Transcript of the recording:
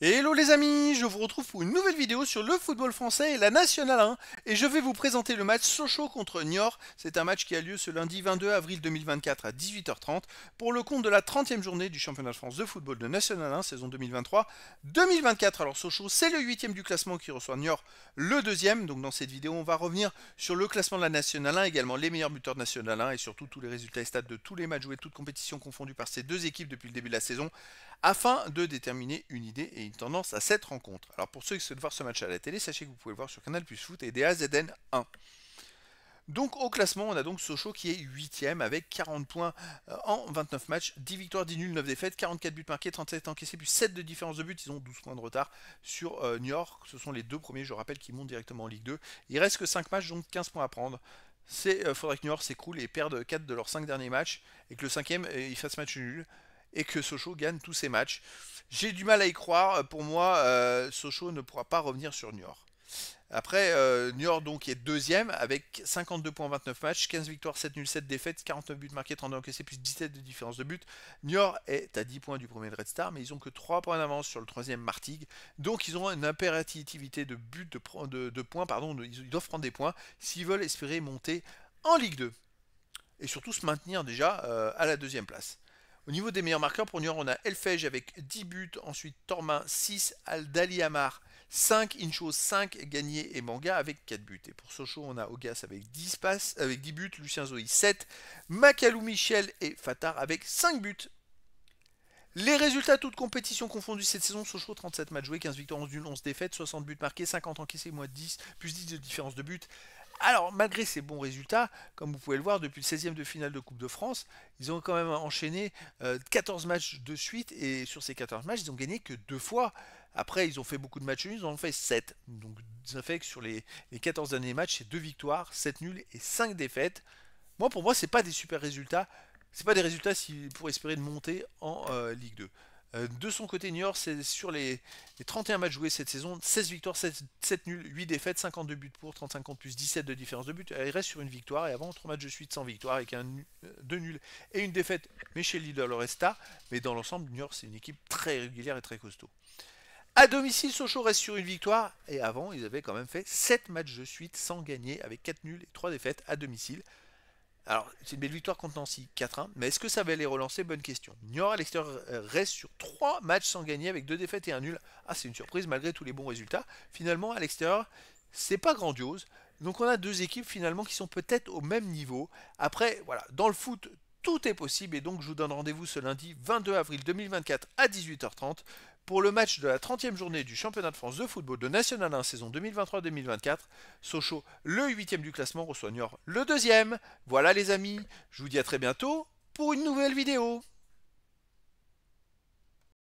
Hello les amis, je vous retrouve pour une nouvelle vidéo sur le football français et la Nationale 1 et je vais vous présenter le match Sochaux contre Niort. C'est un match qui a lieu ce lundi 22 avril 2024 à 18h30 pour le compte de la 30e journée du championnat de France de football de National 1 saison 2023-2024. Alors Sochaux, c'est le 8e du classement qui reçoit Niort, le deuxième. Donc dans cette vidéo, on va revenir sur le classement de la Nationale 1, également les meilleurs buteurs de National 1 et surtout tous les résultats et stats de tous les matchs joués, toutes compétitions confondues par ces deux équipes depuis le début de la saison afin de déterminer une idée et tendance à cette rencontre. Alors pour ceux qui souhaitent voir ce match à la télé, sachez que vous pouvez le voir sur Canal Plus Foot et DAZN 1. Donc au classement, on a donc Sochaux qui est 8ème avec 40 points euh, en 29 matchs, 10 victoires, 10 nuls, 9 défaites, 44 buts marqués, 37 encaissés, plus 7 de différence de but, ils ont 12 points de retard sur euh, New York. Ce sont les deux premiers, je rappelle, qui montent directement en Ligue 2. Il reste que 5 matchs, donc 15 points à prendre. C'est euh, faudrait que New York s'écroule et perdent 4 de leurs 5 derniers matchs et que le 5ème il fasse match nul et que Sochaux gagne tous ses matchs. J'ai du mal à y croire. Euh, pour moi, euh, Sochaux ne pourra pas revenir sur Niort. Après, euh, Niort donc est deuxième avec 52 points 29 matchs, 15 victoires, 7 nuls, 7 défaites, 49 buts marqués, 32 encaissés, plus 17 de différence de but. Niort est à 10 points du premier de Red Star, mais ils ont que 3 points d'avance sur le troisième Martigues. Donc ils ont une impérativité de but de, points, pardon, ils doivent prendre des points s'ils veulent espérer monter en Ligue 2. Et surtout se maintenir déjà à la deuxième place. Au niveau des meilleurs marqueurs, pour New York, on a Elfej avec 10 buts, ensuite Tormin 6, Aldali Amar 5, Incho 5, Gagné et Manga avec 4 buts. Et pour Sochaux, on a Ogas avec 10, passes, avec 10 buts, Lucien Zoï 7, Makalou Michel et Fatar avec 5 buts. Les résultats, toutes compétitions confondues cette saison, Sochaux 37 matchs joués, 15 victoires, 11 11 défaites, 60 buts marqués, 50 encaissés, moins 10, plus 10 de différence de buts alors, malgré ces bons résultats, comme vous pouvez le voir, depuis le 16 ème de finale de Coupe de France, ils ont quand même enchaîné 14 euh, matchs de suite, et sur ces 14 matchs, ils ont gagné que deux fois. Après, ils ont fait beaucoup de matchs nuls, ils en ont fait 7. Donc, ça fait que sur les, 14 derniers matchs, c'est 2 victoires, 7 nuls et 5 défaites. Moi, pour moi, c'est pas des super résultats. C'est pas des résultats pour espérer de monter en euh, Ligue 2. Euh, de son côté, New York, c'est sur les, 31 matchs joués cette saison, 16 victoires, 7, nuls, 8 défaites, 52 buts pour, 35 contre plus 17 de différence de but. Il reste sur une victoire et avant 3 matchs de suite sans victoire avec 2 euh, nuls et une défaite, mais chez Lidl Loresta. Mais dans l'ensemble, New York, c'est une équipe très régulière et très costaud. A domicile, Sochaux reste sur une victoire et avant, ils avaient quand même fait 7 matchs de suite sans gagner avec 4 nuls et 3 défaites à domicile. Alors, c'est une belle victoire contre Nancy, 4-1. Mais est-ce que ça va les relancer Bonne question. Niort à l'extérieur euh, reste sur 3 matchs sans gagner avec 2 défaites et un nul. Ah, c'est une surprise malgré tous les bons résultats. Finalement, à l'extérieur, c'est pas grandiose. Donc on a deux équipes finalement qui sont peut-être au même niveau. Après, voilà, dans le foot, tout est possible et donc je vous donne rendez-vous ce lundi 22 avril 2024 à 18h30 pour le match de la 30e journée du championnat de France de football de National 1 saison 2023-2024. Sochaux, le 8e du classement, reçoit Niort, le 2e. Voilà les amis, je vous dis à très bientôt pour une nouvelle vidéo.